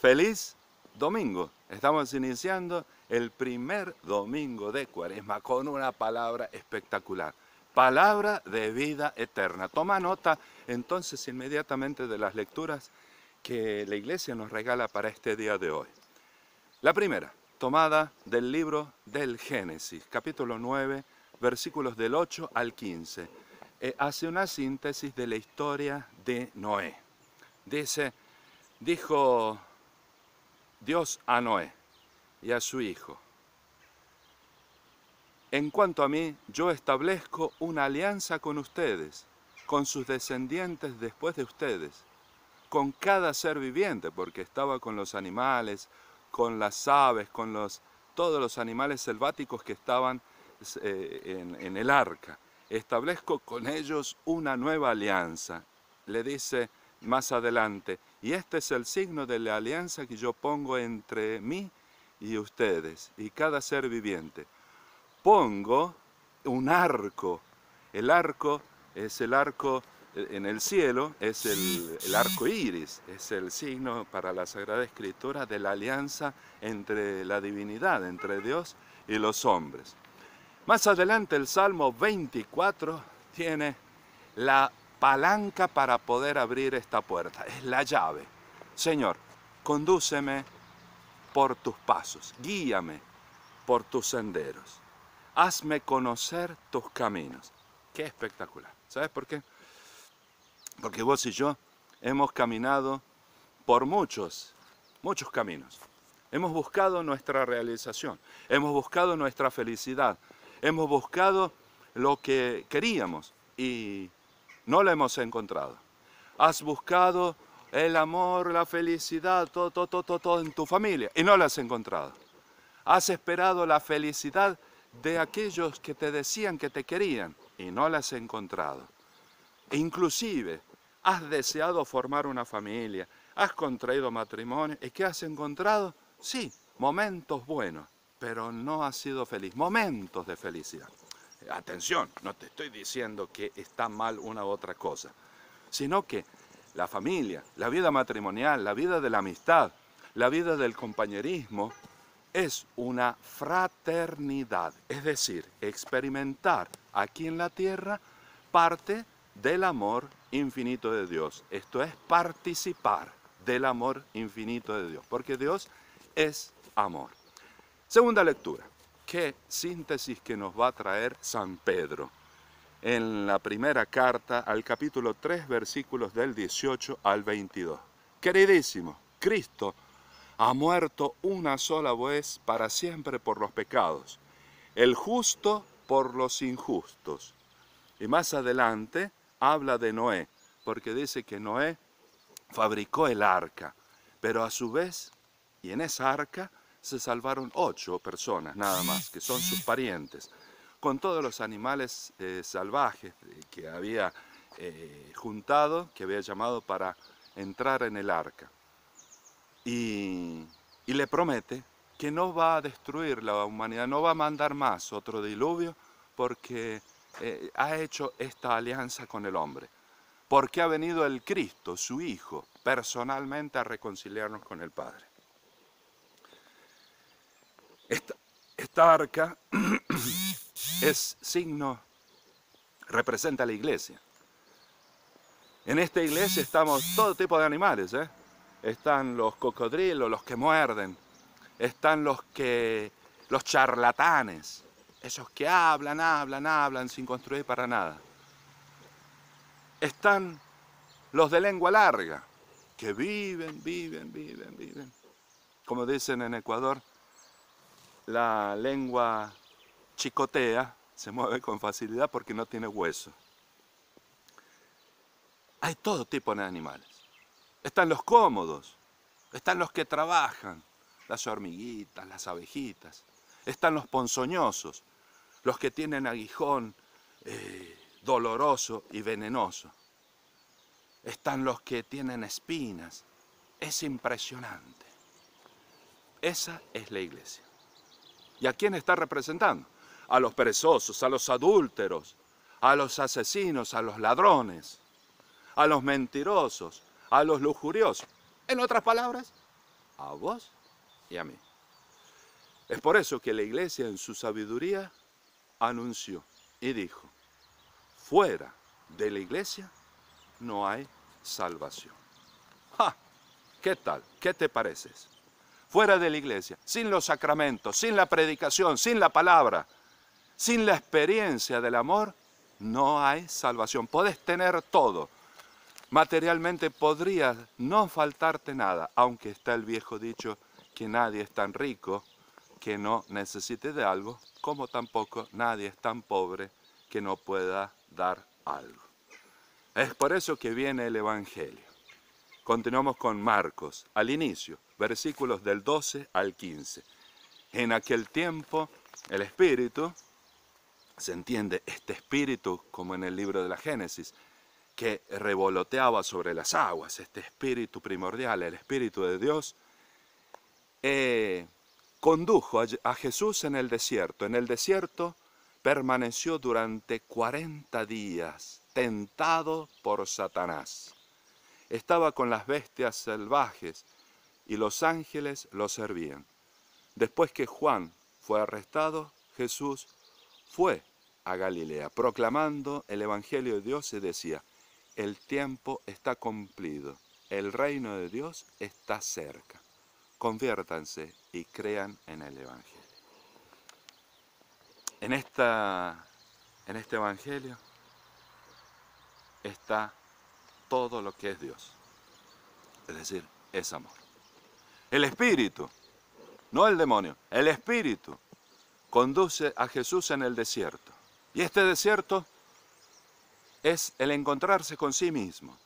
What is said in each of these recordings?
Feliz domingo. Estamos iniciando el primer domingo de Cuaresma con una palabra espectacular. Palabra de vida eterna. Toma nota entonces inmediatamente de las lecturas que la iglesia nos regala para este día de hoy. La primera, tomada del libro del Génesis, capítulo 9, versículos del 8 al 15, eh, hace una síntesis de la historia de Noé. Dice, dijo Dios a Noé y a su hijo. En cuanto a mí, yo establezco una alianza con ustedes, con sus descendientes después de ustedes, con cada ser viviente, porque estaba con los animales, con las aves, con los, todos los animales selváticos que estaban eh, en el arca. Establezco con ellos una nueva alianza. Le dice más adelante, y este es el signo de la alianza que yo pongo entre mí y ustedes y cada ser viviente. Pongo un arco. El arco es el arco en el cielo, es el, arco iris, es el signo para la Sagrada Escritura de la alianza entre la divinidad, entre Dios y los hombres. Más adelante el Salmo 24 tiene la palanca para poder abrir esta puerta, es la llave. Señor, condúceme por tus pasos, guíame por tus senderos, hazme conocer tus caminos. Qué espectacular. ¿Sabes por qué? Porque vos y yo hemos caminado por muchos, muchos caminos. Hemos buscado nuestra realización, hemos buscado nuestra felicidad, hemos buscado lo que queríamos y no la hemos encontrado. Has buscado el amor, la felicidad, todo, todo, todo, todo en tu familia y no la has encontrado. Has esperado la felicidad de aquellos que te decían que te querían y no la has encontrado. E inclusive has deseado formar una familia, has contraído matrimonio y ¿qué has encontrado? Sí, momentos buenos, pero no has sido feliz, momentos de felicidad. Atención, no te estoy diciendo que está mal una u otra cosa, sino que la familia, la vida matrimonial, la vida de la amistad, la vida del compañerismo, es una fraternidad, es decir, experimentar aquí en la tierra parte del amor infinito de Dios. Esto es participar del amor infinito de Dios, porque Dios es amor. Segunda lectura qué síntesis que nos va a traer San Pedro en la primera carta al capítulo 3 versículos del 18 al 22. Queridísimo, Cristo ha muerto una sola vez para siempre por los pecados, el justo por los injustos. Y más adelante habla de Noé, porque dice que Noé fabricó el arca, pero a su vez, y en esa arca, se salvaron ocho personas nada más, que son sus parientes. Con todos los animales eh, salvajes eh, que había eh, juntado, que había llamado para entrar en el arca. Y, le promete que no va a destruir la humanidad, no va a mandar más otro diluvio porque ha hecho esta alianza con el hombre, porque ha venido el Cristo, su Hijo, personalmente a reconciliarnos con el Padre. Esta, arca es signo, representa la iglesia. En esta iglesia estamos todo tipo de animales. ¿eh? Están los cocodrilos, los que muerden. Están los que, los charlatanes. Esos que hablan, hablan, hablan sin construir para nada. Están los de lengua larga, que viven, viven, viven, viven. Como dicen en Ecuador, la lengua chicotea, se mueve con facilidad porque no tiene hueso. Hay todo tipo de animales. Están los cómodos, están los que trabajan, las hormiguitas, las abejitas. Están los ponzoñosos, los que tienen aguijón eh, doloroso y venenoso. Están los que tienen espinas. Es impresionante. Esa es la iglesia. ¿Y a quién está representando? A los perezosos, a los adúlteros, a los asesinos, a los ladrones, a los mentirosos, a los lujuriosos. En otras palabras, a vos y a mí. Es por eso que la iglesia en su sabiduría anunció y dijo, fuera de la iglesia no hay salvación. ¿Qué tal? ¿Qué te pareces? fuera de la iglesia, sin los sacramentos, sin la predicación, sin la palabra, sin la experiencia del amor, no hay salvación. Podés tener todo. Materialmente podrías no faltarte nada, aunque está el viejo dicho que nadie es tan rico que no necesite de algo, como tampoco nadie es tan pobre que no pueda dar algo. Es por eso que viene el Evangelio. Continuamos con Marcos, al inicio versículos del 12 al 15. En aquel tiempo el Espíritu, se entiende este Espíritu como en el libro de la Génesis, que revoloteaba sobre las aguas, este Espíritu primordial, el Espíritu de Dios, eh, condujo a Jesús en el desierto. En el desierto permaneció durante 40 días tentado por Satanás. Estaba con las bestias salvajes y los ángeles lo servían. Después que Juan fue arrestado, Jesús fue a Galilea proclamando el Evangelio de Dios y decía, el tiempo está cumplido, el reino de Dios está cerca. Conviértanse y crean en el Evangelio. En, esta, en este Evangelio está todo lo que es Dios, es decir, es amor. El espíritu, no el demonio, el espíritu conduce a Jesús en el desierto. Y este desierto es el encontrarse con sí mismo.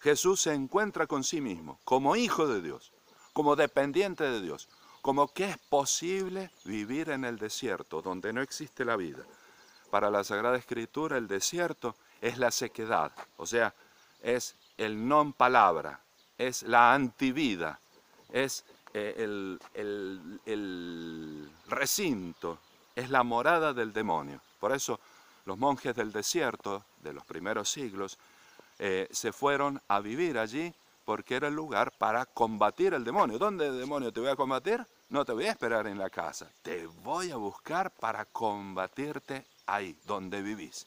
Jesús se encuentra con sí mismo como hijo de Dios, como dependiente de Dios, como que es posible vivir en el desierto donde no existe la vida. Para la Sagrada Escritura el desierto es la sequedad, o sea, es el non palabra, es la antivida, es eh, el, recinto, es la morada del demonio. Por eso los monjes del desierto de los primeros siglos eh, se fueron a vivir allí porque era el lugar para combatir al demonio. ¿Dónde demonio te voy a combatir? No te voy a esperar en la casa. Te voy a buscar para combatirte ahí, donde vivís.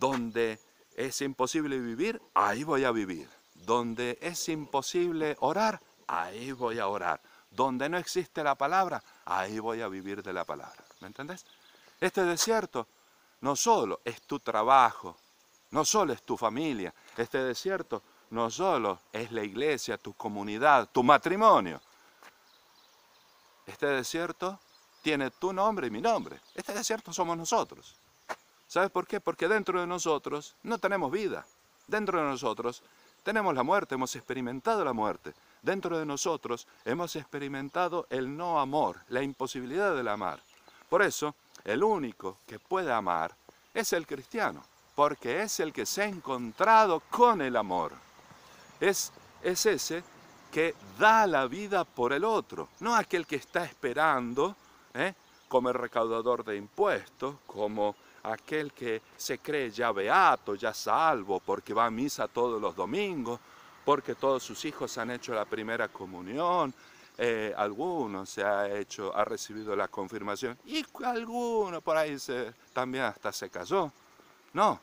Donde es imposible vivir, ahí voy a vivir. Donde es imposible orar, ahí voy a orar. Donde no existe la palabra, ahí voy a vivir de la palabra. ¿Me entendés? Este desierto no solo es tu trabajo, no solo es tu familia, este desierto no solo es la iglesia, tu comunidad, tu matrimonio. Este desierto tiene tu nombre y mi nombre. Este desierto somos nosotros. ¿Sabes por qué? Porque dentro de nosotros no tenemos vida. Dentro de nosotros tenemos la muerte, hemos experimentado la muerte dentro de nosotros hemos experimentado el no amor, la imposibilidad del amar. Por eso, el único que puede amar es el cristiano, porque es el que se ha encontrado con el amor. Es, ese que da la vida por el otro, no aquel que está esperando ¿eh? como el recaudador de impuestos, como aquel que se cree ya beato, ya salvo, porque va a misa todos los domingos, porque todos sus hijos han hecho la primera comunión, eh, alguno se ha hecho, ha recibido la confirmación y alguno por ahí también hasta se casó. No.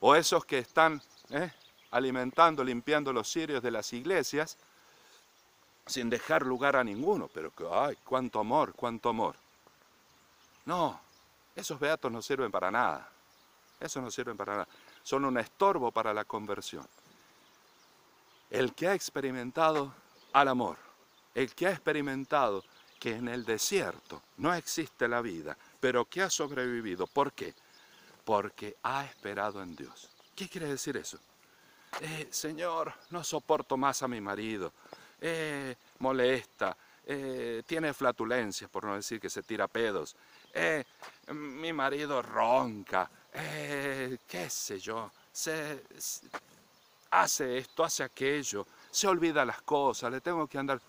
O esos que están eh, alimentando, limpiando los cirios de las iglesias sin dejar lugar a ninguno, pero que, ay, cuánto amor, cuánto amor. No, esos beatos no sirven para nada. Esos no sirven para nada. Son un estorbo para la conversión el que ha experimentado al amor, el que ha experimentado que en el desierto no existe la vida, pero que ha sobrevivido. ¿Por qué? Porque ha esperado en Dios. ¿Qué quiere decir eso? Eh, señor, no soporto más a mi marido, eh, molesta, eh, tiene flatulencias, por no decir que se tira pedos, mi marido ronca, qué sé yo, se, hace esto, hace aquello, se olvida las cosas, le tengo que andar.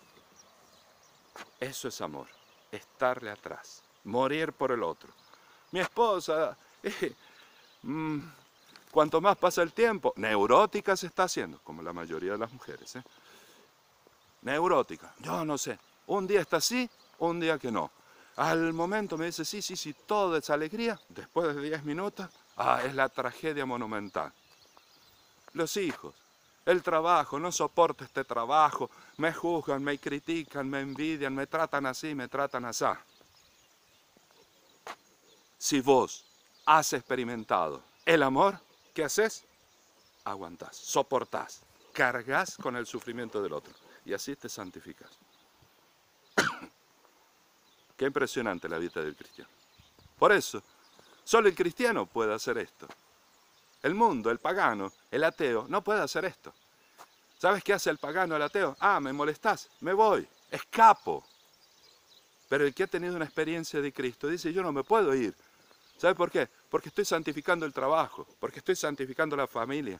Eso es amor, estarle atrás, morir por el otro. Mi esposa, eh, mm, cuanto más pasa el tiempo, neurótica se está haciendo, como la mayoría de las mujeres. ¿eh? Neurótica, yo no sé, un día está así, un día que no. Al momento me dice, sí, sí, sí, toda esa alegría, después de 10 minutos, ah, es la tragedia monumental los hijos, el trabajo, no soporto este trabajo, me juzgan, me critican, me envidian, me tratan así, me tratan así. Si vos has experimentado el amor, ¿qué haces? Aguantás, soportás, cargas con el sufrimiento del otro y así te santificas. Qué impresionante la vida del cristiano. Por eso, solo el cristiano puede hacer esto. El mundo, el pagano, el ateo, no puede hacer esto. ¿Sabes qué hace el pagano, el ateo? Ah, me molestás, me voy, escapo. Pero el que ha tenido una experiencia de Cristo dice, yo no me puedo ir. ¿Sabes por qué? Porque estoy santificando el trabajo, porque estoy santificando la familia,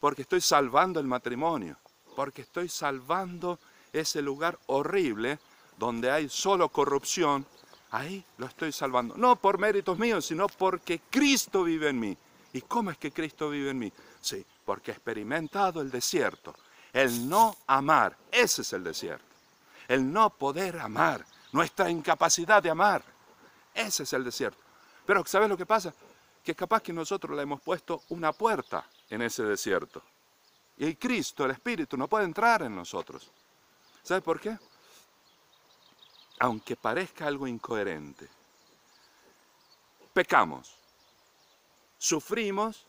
porque estoy salvando el matrimonio, porque estoy salvando ese lugar horrible donde hay solo corrupción. Ahí lo estoy salvando. No por méritos míos, sino porque Cristo vive en mí. ¿Y cómo es que Cristo vive en mí? Sí, porque he experimentado el desierto. El no amar, ese es el desierto. El no poder amar, nuestra incapacidad de amar, ese es el desierto. Pero ¿sabes lo que pasa? Que es capaz que nosotros le hemos puesto una puerta en ese desierto. Y Cristo, el Espíritu, no puede entrar en nosotros. ¿Sabes por qué? Aunque parezca algo incoherente, pecamos sufrimos,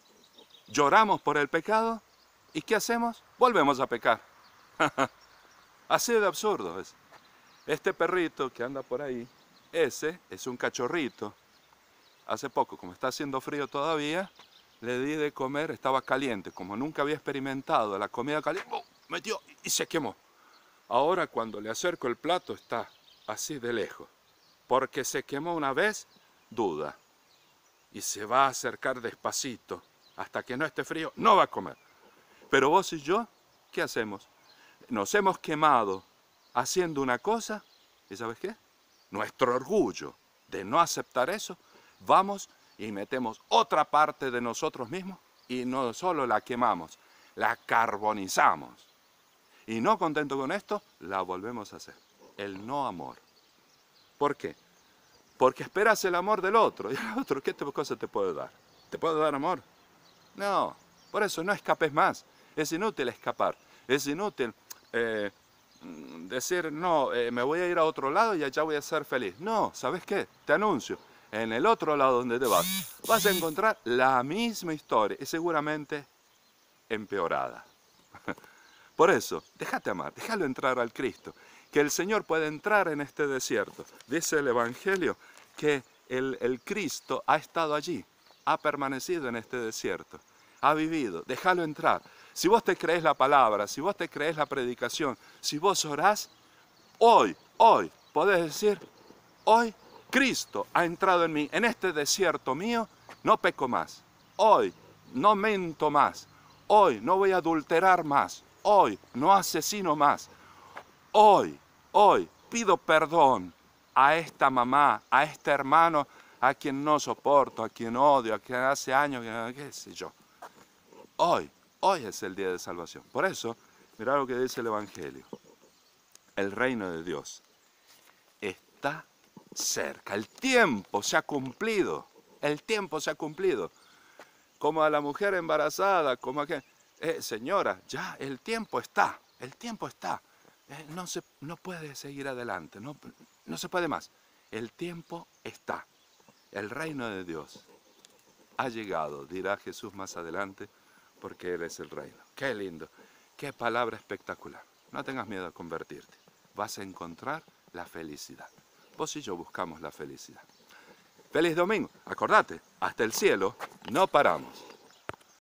lloramos por el pecado y ¿qué hacemos? Volvemos a pecar. Así de absurdo es. Este perrito que anda por ahí, ese es un cachorrito. Hace poco, como está haciendo frío todavía, le di de comer, estaba caliente. Como nunca había experimentado la comida caliente, metió y se quemó. Ahora cuando le acerco el plato está así de lejos. Porque se quemó una vez, duda y se va a acercar despacito hasta que no esté frío, no va a comer. Pero vos y yo, ¿qué hacemos? Nos hemos quemado haciendo una cosa, ¿y sabes qué? Nuestro orgullo de no aceptar eso, vamos y metemos otra parte de nosotros mismos y no solo la quemamos, la carbonizamos. Y no contento con esto, la volvemos a hacer. El no amor. ¿Por qué? porque esperas el amor del otro. Y el otro, ¿qué cosa te puede dar? ¿Te puede dar amor? No, por eso no escapes más. Es inútil escapar, es inútil eh, mm, decir, no, eh, me voy a ir a otro lado y allá voy a ser feliz. No, ¿sabes qué? Te anuncio, en el otro lado donde te vas, vas a encontrar la misma historia y seguramente empeorada. Por eso, déjate amar, déjalo entrar al Cristo que el Señor puede entrar en este desierto. Dice el Evangelio que el, Cristo ha estado allí, ha permanecido en este desierto, ha vivido, déjalo entrar. Si vos te crees la palabra, si vos te crees la predicación, si vos orás, hoy, hoy, podés decir, hoy Cristo ha entrado en mí, en este desierto mío, no peco más. Hoy no mento más. Hoy no voy a adulterar más. Hoy no asesino más. Hoy, hoy pido perdón a esta mamá, a este hermano, a quien no soporto, a quien odio, a quien hace años, qué sé yo. Hoy, hoy es el día de salvación. Por eso, mira lo que dice el Evangelio. El reino de Dios está cerca. El tiempo se ha cumplido. El tiempo se ha cumplido. Como a la mujer embarazada, como a que, eh, señora, ya el tiempo está. El tiempo está. Eh, no, se, no puede seguir adelante, no, no se puede más. El tiempo está. El reino de Dios ha llegado, dirá Jesús más adelante, porque Él es el reino. Qué lindo, qué palabra espectacular. No tengas miedo a convertirte. Vas a encontrar la felicidad. Vos y yo buscamos la felicidad. Feliz domingo. Acordate, hasta el cielo no paramos.